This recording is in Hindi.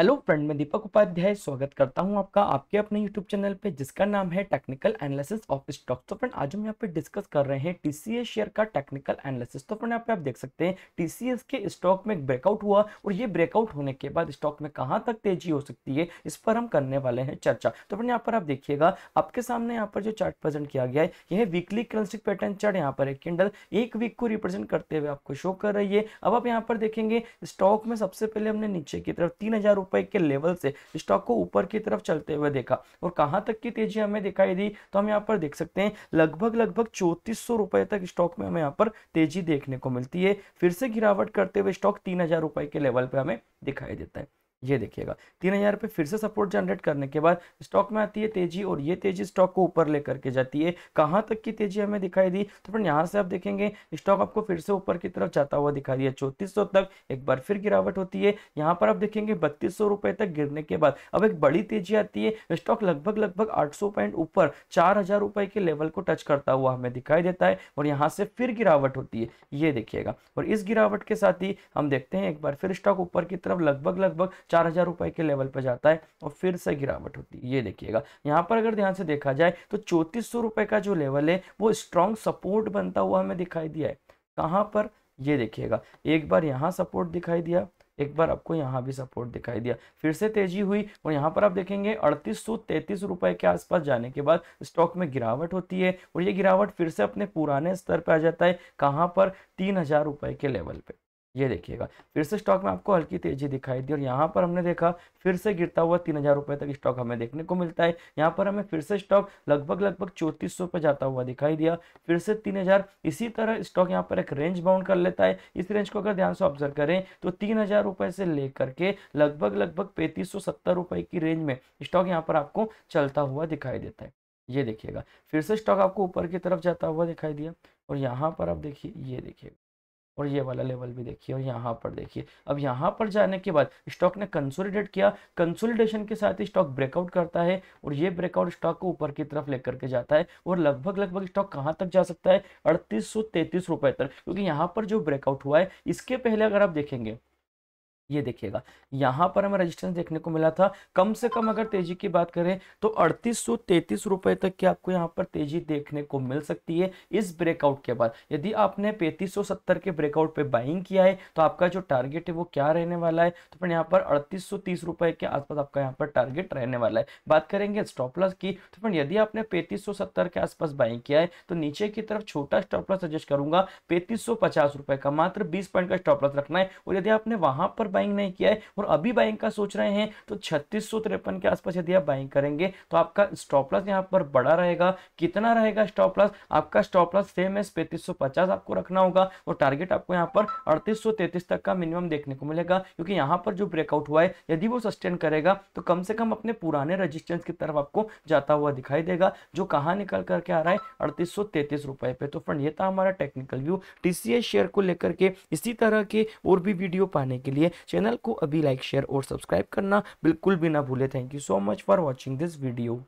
हेलो फ्रेंड मैं दीपक उपाध्याय स्वागत करता हूं आपका आपके अपने यूट्यूब चैनल पे जिसका नाम है टेक्निकल एनालिसिस ऑफ स्टॉक्स तो फ्रेंड आज हम यहां पे डिस्कस कर रहे हैं टीसीएस शेयर का टेक्निकल एनालिसिस तो फ्रेंड यहां पे आप देख सकते हैं टीसीएस के स्टॉक में एक ब्रेकआउट हुआ और ये ब्रेकआउट होने के बाद स्टॉक में कहाँ तक तेजी हो सकती है इस पर हम करने वाले हैं चर्चा तो फ्रेंड यहाँ पर आप देखिएगा आपके सामने यहाँ पर जो चार्ट प्रेजेंट किया गया है यह वीकली करंसिक पैटर्न चार्ट यहाँ पर है किंडल एक वीक को रिप्रेजेंट करते हुए आपको शो कर रही है अब आप यहाँ पर देखेंगे स्टॉक में सबसे पहले हमने नीचे की तरफ तीन रुपए के लेवल से स्टॉक को ऊपर की तरफ चलते हुए देखा और कहां तक की तेजी हमें दिखाई दी तो हम यहाँ पर देख सकते हैं लगभग लगभग चौतीस रुपए तक स्टॉक में हमें यहाँ पर तेजी देखने को मिलती है फिर से गिरावट करते हुए स्टॉक तीन हजार रुपए के लेवल पे हमें दिखाई देता है ये देखिएगा तीन हज़ार रुपये फिर से सपोर्ट जनरेट करने के बाद स्टॉक में आती है तेजी और ये तेजी स्टॉक को ऊपर लेकर के जाती है कहाँ तक की तेजी हमें दिखाई दी तो फिर यहाँ से आप देखेंगे स्टॉक आपको फिर से ऊपर की तरफ जाता हुआ दिखाई दिया चौंतीस तक एक बार फिर गिरावट होती है यहाँ पर आप देखेंगे बत्तीस तक गिरने के बाद अब एक बड़ी तेजी आती है स्टॉक लगभग लगभग आठ पॉइंट ऊपर चार के लेवल को टच करता हुआ हमें दिखाई देता है और यहाँ से फिर गिरावट होती है ये देखिएगा और इस गिरावट के साथ ही हम देखते हैं एक बार फिर स्टॉक ऊपर की तरफ लगभग लगभग चार हज़ार रुपए के लेवल पर जाता है और फिर से गिरावट होती है ये देखिएगा यहाँ पर अगर ध्यान से देखा जाए तो चौंतीस सौ रुपए का जो लेवल है वो स्ट्रॉन्ग सपोर्ट बनता हुआ हमें दिखाई दिया है कहाँ पर ये देखिएगा एक बार यहाँ सपोर्ट दिखाई दिया एक बार आपको यहाँ भी सपोर्ट दिखाई दिया फिर से तेजी हुई और यहाँ पर आप देखेंगे अड़तीस सौ तैतीस रुपए के आसपास जाने के बाद स्टॉक में गिरावट होती है और ये गिरावट फिर से अपने पुराने स्तर पर आ जाता है कहाँ पर तीन हजार रुपए के लेवल पे ये देखिएगा फिर से स्टॉक में आपको हल्की तेजी दिखाई दी और यहाँ पर हमने देखा फिर से गिरता हुआ तीन हज़ार रुपये तक स्टॉक हमें देखने को मिलता है यहाँ पर हमें फिर से स्टॉक लगभग लगभग चौतीस सौ पर जाता हुआ दिखाई दिया फिर से तीन हज़ार इसी तरह स्टॉक यहाँ पर एक रेंज बाउंड कर लेता है इस रेंज को अगर ध्यान से ऑब्जर्व करें तो तीन हज़ार रुपए से लेकर के लगभग लगभग पैंतीस सौ सत्तर रुपए की रेंज में स्टॉक यहाँ पर आपको चलता हुआ दिखाई देता है ये देखिएगा फिर से स्टॉक आपको ऊपर की तरफ जाता हुआ दिखाई दिया और यहाँ पर आप देखिए ये देखिएगा और ये वाला लेवल भी देखिए और यहाँ पर देखिए अब यहाँ पर जाने के बाद स्टॉक ने कंसोलिडेट किया कंसोलिडेशन के साथ ही स्टॉक ब्रेकआउट करता है और ये ब्रेकआउट स्टॉक को ऊपर की तरफ लेकर के जाता है और लगभग लगभग स्टॉक कहाँ तक जा सकता है अड़तीस सौ तक क्योंकि यहाँ पर जो ब्रेकआउट हुआ है इसके पहले अगर आप देखेंगे ये देखिएगा यहां पर हमें रेजिस्टेंस देखने को मिला था कम से कम अगर तेजी की बात करें तो अड़तीस सौ तैतीस रुपए तक की आपको यहां पर तेजी देखने को मिल सकती है इस ब्रेकआउट के बाद यदि आपने पैंतीस सौ सत्तर के ब्रेकआउट पे बाइंग किया है तो आपका जो टारगेट है वो क्या रहने वाला है तो फिर यहाँ पर अड़तीस सौ तीस रुपए के आसपास आपका यहाँ पर टारगेट रहने वाला है बात करेंगे स्टॉप लॉस की तो फिर यदि आपने पैंतीस सौ सत्तर के आसपास बाइंग किया है तो नीचे की तरफ छोटा स्टॉप लॉस सजेस्ट करूंगा पैंतीस सौ पचास रुपए का मात्र बीस पॉइंट का स्टॉप लॉस रखना है और यदि आपने वहां पर बाइंग नहीं किया है और अभी बाइंग का सोच रहे हैं तो छत्तीस के आसपास यदि आप बाइंग करेंगे तो आपका स्टॉप लॉस यहाँ पर बड़ा रहेगा कितना रहेगा स्टॉप लॉस आपका स्टॉप लॉस सेम है पैंतीस आपको रखना होगा और टारगेट आपको यहाँ पर अड़तीस तक का मिनिमम देखने को मिलेगा क्योंकि यहाँ पर जो ब्रेकआउट हुआ है यदि वो सस्टेन करेगा तो कम से कम अपने पुराने रजिस्टेंस की तरफ आपको जाता हुआ दिखाई देगा जो कहाँ निकल करके आ रहा है अड़तीस सौ तैतीस रुपए पे तो फ्रेंड ये था हमारा टेक्निकल व्यू टीसीएस शेयर को लेकर के इसी तरह के और भी वीडियो पाने के लिए चैनल को अभी लाइक शेयर और सब्सक्राइब करना बिल्कुल भी ना भूले thank you so much for watching this video